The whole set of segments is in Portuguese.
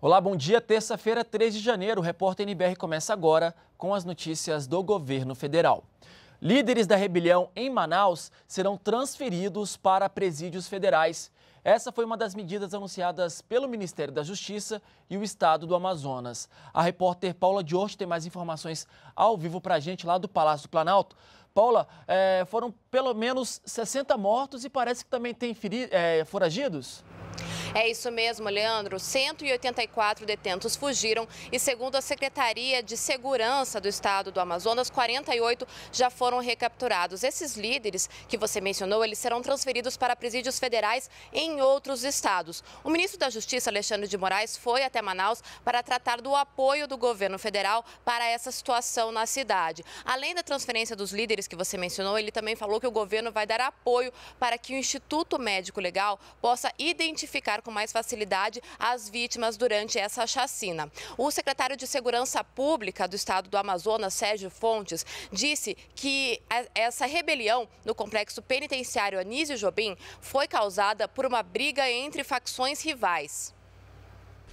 Olá, bom dia. Terça-feira, 3 de janeiro. O repórter NBR começa agora com as notícias do governo federal. Líderes da rebelião em Manaus serão transferidos para presídios federais. Essa foi uma das medidas anunciadas pelo Ministério da Justiça e o Estado do Amazonas. A repórter Paula de hoje tem mais informações ao vivo para a gente lá do Palácio do Planalto. Paula, é, foram pelo menos 60 mortos e parece que também tem feri é, foragidos? É isso mesmo, Leandro. 184 detentos fugiram e, segundo a Secretaria de Segurança do Estado do Amazonas, 48 já foram recapturados. Esses líderes que você mencionou, eles serão transferidos para presídios federais em outros estados. O ministro da Justiça, Alexandre de Moraes, foi até Manaus para tratar do apoio do governo federal para essa situação na cidade. Além da transferência dos líderes que você mencionou, ele também falou que o governo vai dar apoio para que o Instituto Médico Legal possa identificar com mais facilidade as vítimas durante essa chacina. O secretário de Segurança Pública do Estado do Amazonas, Sérgio Fontes, disse que essa rebelião no complexo penitenciário Anísio Jobim foi causada por uma briga entre facções rivais.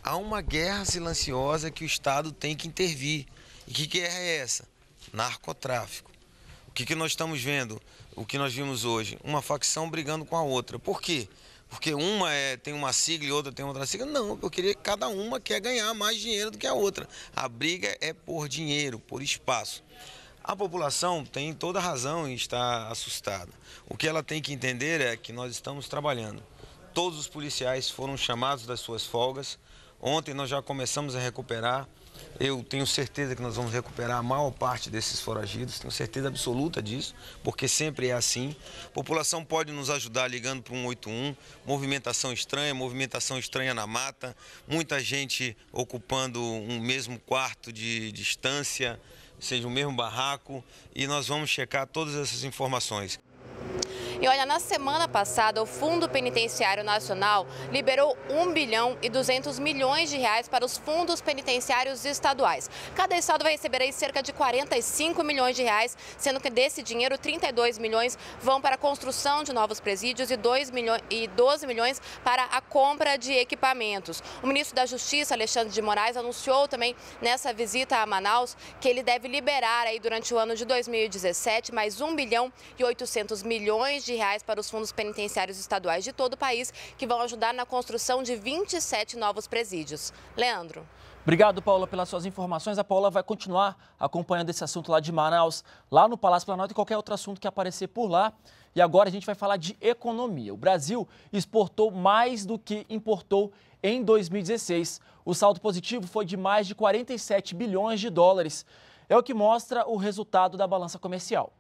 Há uma guerra silenciosa que o Estado tem que intervir. E que guerra é essa? Narcotráfico. O que, que nós estamos vendo? O que nós vimos hoje? Uma facção brigando com a outra. Por quê? porque uma é, tem uma sigla e outra tem outra sigla. Não, eu queria que cada uma quer ganhar mais dinheiro do que a outra. A briga é por dinheiro, por espaço. A população tem toda razão em estar assustada. O que ela tem que entender é que nós estamos trabalhando. Todos os policiais foram chamados das suas folgas. Ontem nós já começamos a recuperar eu tenho certeza que nós vamos recuperar a maior parte desses foragidos, tenho certeza absoluta disso, porque sempre é assim. A população pode nos ajudar ligando para o 181, movimentação estranha, movimentação estranha na mata, muita gente ocupando um mesmo quarto de distância, seja o mesmo barraco, e nós vamos checar todas essas informações. E olha, na semana passada, o Fundo Penitenciário Nacional liberou 1 bilhão e 200 milhões de reais para os fundos penitenciários estaduais. Cada estado vai receber aí cerca de 45 milhões de reais, sendo que desse dinheiro, 32 milhões vão para a construção de novos presídios e, 2 milhões, e 12 milhões para a compra de equipamentos. O ministro da Justiça, Alexandre de Moraes, anunciou também nessa visita a Manaus que ele deve liberar aí durante o ano de 2017 mais 1 bilhão e 800 milhões de de reais para os fundos penitenciários estaduais de todo o país, que vão ajudar na construção de 27 novos presídios. Leandro. Obrigado, Paula, pelas suas informações. A Paula vai continuar acompanhando esse assunto lá de Manaus, lá no Palácio Planalto e qualquer outro assunto que aparecer por lá. E agora a gente vai falar de economia. O Brasil exportou mais do que importou em 2016. O saldo positivo foi de mais de 47 bilhões de dólares. É o que mostra o resultado da balança comercial.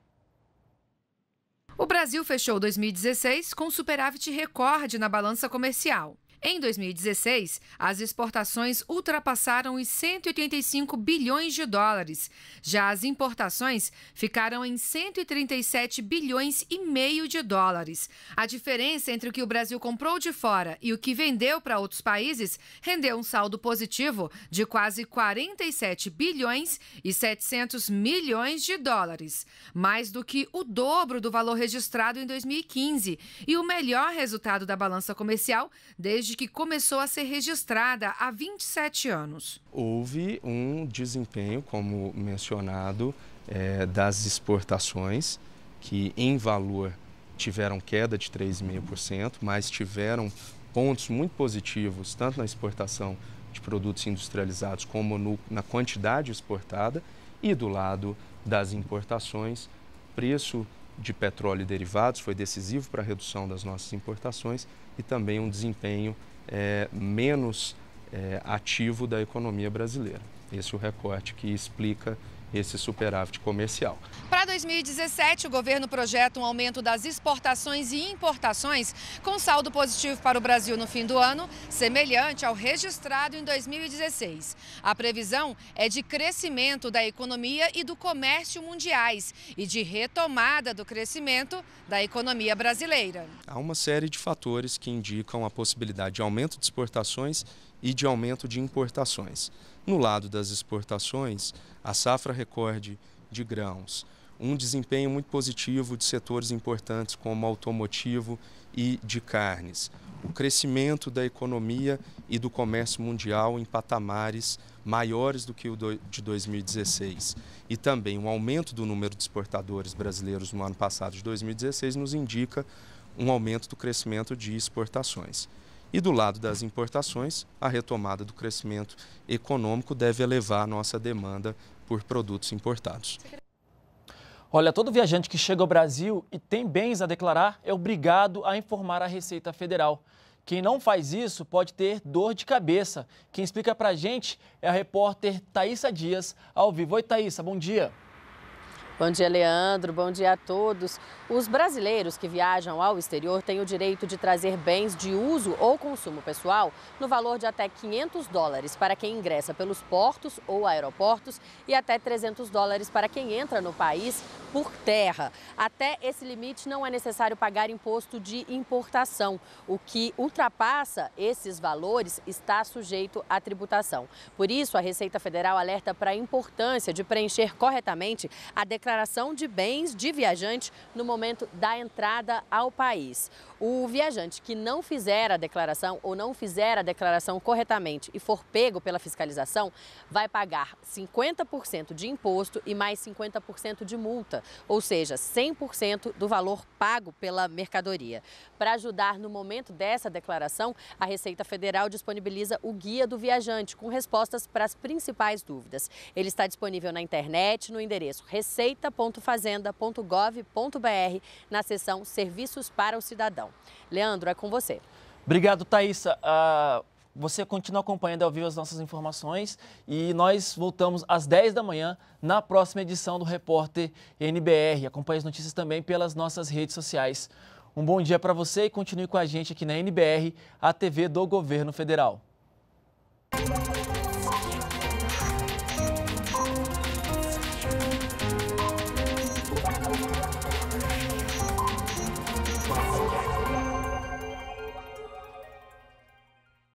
O Brasil fechou 2016 com superávit recorde na balança comercial. Em 2016, as exportações ultrapassaram os 185 bilhões de dólares. Já as importações ficaram em 137 bilhões e meio de dólares. A diferença entre o que o Brasil comprou de fora e o que vendeu para outros países rendeu um saldo positivo de quase 47 bilhões e 700 milhões de dólares, mais do que o dobro do valor registrado em 2015 e o melhor resultado da balança comercial desde desde que começou a ser registrada há 27 anos. Houve um desempenho, como mencionado, é, das exportações, que em valor tiveram queda de 3,5%, mas tiveram pontos muito positivos, tanto na exportação de produtos industrializados como no, na quantidade exportada, e do lado das importações, preço de petróleo e derivados foi decisivo para a redução das nossas importações e também um desempenho é, menos é, ativo da economia brasileira. Esse é o recorte que explica esse superávit comercial. Para 2017, o governo projeta um aumento das exportações e importações com saldo positivo para o Brasil no fim do ano, semelhante ao registrado em 2016. A previsão é de crescimento da economia e do comércio mundiais e de retomada do crescimento da economia brasileira. Há uma série de fatores que indicam a possibilidade de aumento de exportações e de aumento de importações. No lado das exportações, a safra recorde de grãos, um desempenho muito positivo de setores importantes como automotivo e de carnes, o crescimento da economia e do comércio mundial em patamares maiores do que o de 2016 e também um aumento do número de exportadores brasileiros no ano passado de 2016 nos indica um aumento do crescimento de exportações. E do lado das importações, a retomada do crescimento econômico deve elevar a nossa demanda por produtos importados. Olha, todo viajante que chega ao Brasil e tem bens a declarar é obrigado a informar a Receita Federal. Quem não faz isso pode ter dor de cabeça. Quem explica pra gente é a repórter Thaisa Dias, ao vivo. Oi, Thaisa, bom dia. Bom dia, Leandro. Bom dia a todos. Os brasileiros que viajam ao exterior têm o direito de trazer bens de uso ou consumo pessoal no valor de até 500 dólares para quem ingressa pelos portos ou aeroportos e até 300 dólares para quem entra no país por terra. Até esse limite não é necessário pagar imposto de importação. O que ultrapassa esses valores está sujeito à tributação. Por isso, a Receita Federal alerta para a importância de preencher corretamente a declaração de bens de viajante no momento da entrada ao país. O viajante que não fizer a declaração ou não fizer a declaração corretamente e for pego pela fiscalização, vai pagar 50% de imposto e mais 50% de multa ou seja, 100% do valor pago pela mercadoria. Para ajudar no momento dessa declaração, a Receita Federal disponibiliza o Guia do Viajante, com respostas para as principais dúvidas. Ele está disponível na internet no endereço receita.fazenda.gov.br, na seção Serviços para o Cidadão. Leandro, é com você. Obrigado, Thaisa. Uh você continua acompanhando ao vivo as nossas informações e nós voltamos às 10 da manhã na próxima edição do Repórter NBR. Acompanhe as notícias também pelas nossas redes sociais. Um bom dia para você e continue com a gente aqui na NBR, a TV do Governo Federal.